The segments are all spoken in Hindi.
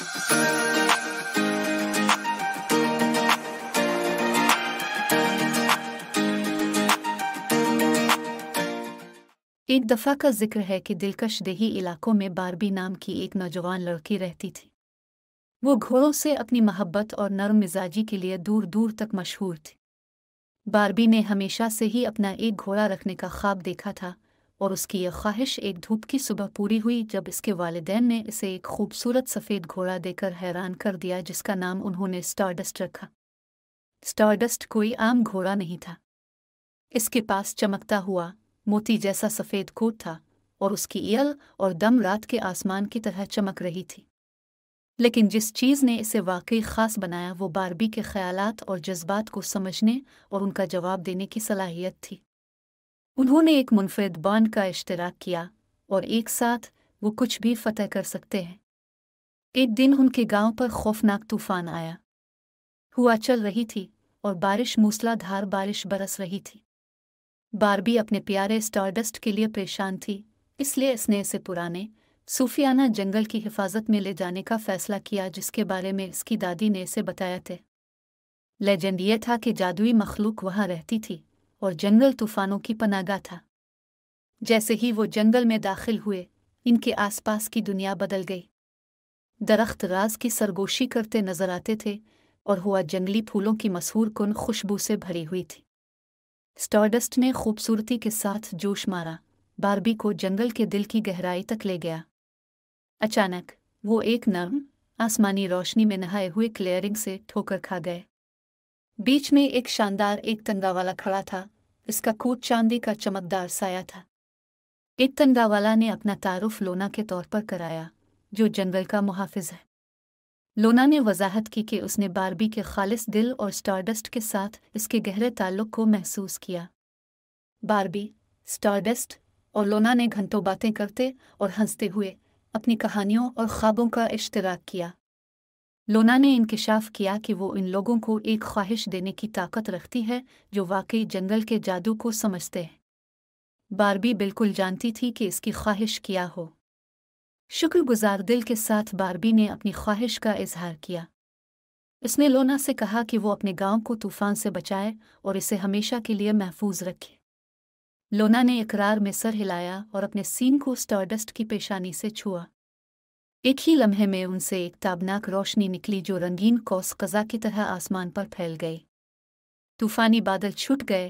एक दफ़ा का जिक्र है कि दिलकश देही इलाकों में बारबी नाम की एक नौजवान लड़की रहती थी वो घोड़ों से अपनी मोहब्बत और नरम मिजाजी के लिए दूर दूर तक मशहूर थी बारबी ने हमेशा से ही अपना एक घोड़ा रखने का ख्वाब देखा था और उसकी यह ख्वाहिश एक धूप की सुबह पूरी हुई जब इसके वालदेन ने इसे एक खूबसूरत सफ़ेद घोड़ा देकर हैरान कर दिया जिसका नाम उन्होंने स्टारडस्ट रखा स्टारडस्ट कोई आम घोड़ा नहीं था इसके पास चमकता हुआ मोती जैसा सफ़ेद कोट था और उसकी ईयल और दम रात के आसमान की तरह चमक रही थी लेकिन जिस चीज़ ने इसे वाकई ख़ास बनाया वो बारबी के ख्यालात और जज्बात को समझने और उनका जवाब देने की सलाहियत थी उन्होंने एक मुनफरद बॉन्ड का इश्तराक किया और एक साथ वो कुछ भी फतह कर सकते हैं एक दिन उनके गांव पर खौफनाक तूफान आया हुआ चल रही थी और बारिश मूसलाधार बारिश बरस रही थी बारबी अपने प्यारे स्टारडस्ट के लिए परेशान थी इसलिए इसने इसे पुराने सूफियाना जंगल की हिफाजत में ले जाने का फैसला किया जिसके बारे में इसकी दादी ने इसे बताया थे लेजेंड यह था कि जादुई मखलूक वहाँ रहती थी और जंगल तूफानों की पनागा था जैसे ही वो जंगल में दाखिल हुए इनके आसपास की दुनिया बदल गई दरख्त राज की सरगोशी करते नजर आते थे और हुआ जंगली फूलों की मशहूर कुन खुशबू से भरी हुई थी स्टॉडस्ट ने खूबसूरती के साथ जोश मारा बारबी को जंगल के दिल की गहराई तक ले गया अचानक वो एक नर्म आसमानी रोशनी में नहाए हुए क्लेयरिंग से ठोकर खा गए बीच में एक शानदार एक तंगा वाला खड़ा था इसका कूट चांदी का चमकदार साया था एक तंगा वाला ने अपना तारुफ लोना के तौर पर कराया जो जंगल का मुहाफिज है लोना ने वजाहत की कि उसने बारबी के खालिस दिल और स्टारडस्ट के साथ इसके गहरे ताल्लुक को महसूस किया बारबी स्टारडस्ट और लोना ने घंटों बातें करते और हंसते हुए अपनी कहानियों और ख्वाबों का इश्तराक किया लोना ने इंकशाफ किया कि वो इन लोगों को एक ख्वाहिश देने की ताकत रखती है जो वाकई जंगल के जादू को समझते हैं बारबी बिल्कुल जानती थी कि इसकी ख्वाहिश क्या हो शुक्रगुजार दिल के साथ बारबी ने अपनी ख्वाहिश का इजहार किया इसने लोना से कहा कि वो अपने गांव को तूफान से बचाए और इसे हमेशा के लिए महफूज रखे लोना ने इकरार में सर हिलाया और अपने सीन को स्टारडस्ट की पेशानी से छुआ एक ही लम्हे में उनसे एक ताबनाक रोशनी निकली जो रंगीन कौस कजा की तरह आसमान पर फैल गई तूफानी बादल छूट गए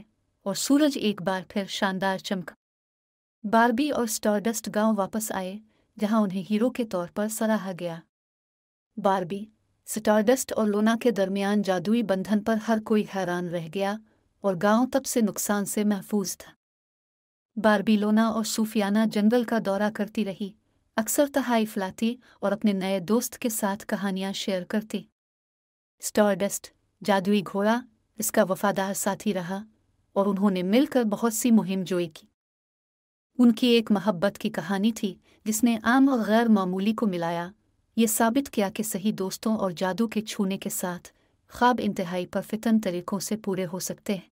और सूरज एक बार फिर शानदार चमक बारबी और स्टारडस्ट गांव वापस आए जहां उन्हें हीरो के तौर पर सराहा गया बारबी स्टारडस्ट और लोना के दरमियान जादुई बंधन पर हर कोई हैरान रह गया और गांव तब से नुकसान से महफूज था बारबी लोना और सूफियाना जंगल का दौरा करती रही अक्सर तहाइफ तो लाती और अपने नए दोस्त के साथ कहानियां शेयर करती स्टॉरडस्ट जादुई घोड़ा इसका वफादार साथी रहा और उन्होंने मिलकर बहुत सी मुहिम जोई की उनकी एक मोहब्बत की कहानी थी जिसने आम और गैर मामूली को मिलाया ये साबित किया कि सही दोस्तों और जादू के छूने के साथ ख्वाब इंतहाई पर फितन तरीक़ों से पूरे हो सकते हैं